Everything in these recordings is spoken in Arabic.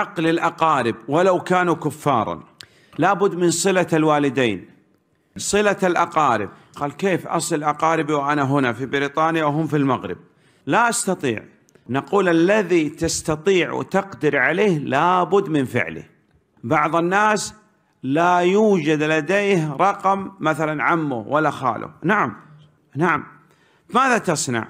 الحق للأقارب ولو كانوا كفارا لابد من صلة الوالدين صلة الأقارب قال كيف أصل أقاربي وأنا هنا في بريطانيا وهم في المغرب لا أستطيع نقول الذي تستطيع وتقدر عليه لابد من فعله بعض الناس لا يوجد لديه رقم مثلا عمه ولا خاله نعم نعم ماذا تصنع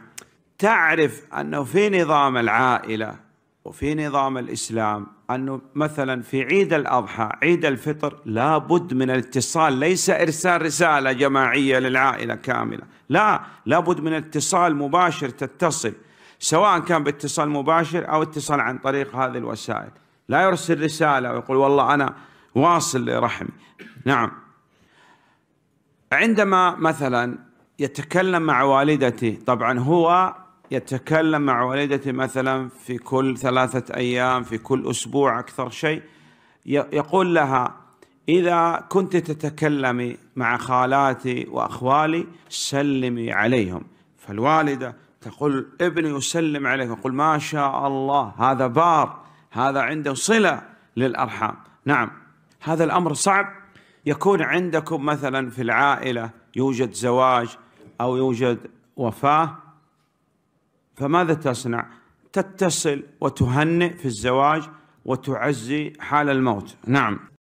تعرف أنه في نظام العائلة وفي نظام الإسلام أنه مثلا في عيد الأضحى عيد الفطر لابد من الاتصال ليس إرسال رسالة جماعية للعائلة كاملة لا لابد من اتصال مباشر تتصل سواء كان باتصال مباشر أو اتصال عن طريق هذه الوسائل لا يرسل رسالة ويقول والله أنا واصل لرحمي نعم عندما مثلا يتكلم مع والدته طبعا هو يتكلم مع والدتي مثلا في كل ثلاثة أيام في كل أسبوع أكثر شيء يقول لها إذا كنت تتكلمي مع خالاتي وأخوالي سلمي عليهم فالوالدة تقول ابني أسلم عليك يقول ما شاء الله هذا بار هذا عنده صلة للأرحام نعم هذا الأمر صعب يكون عندكم مثلا في العائلة يوجد زواج أو يوجد وفاة فماذا تصنع تتصل وتهنئ في الزواج وتعزي حال الموت نعم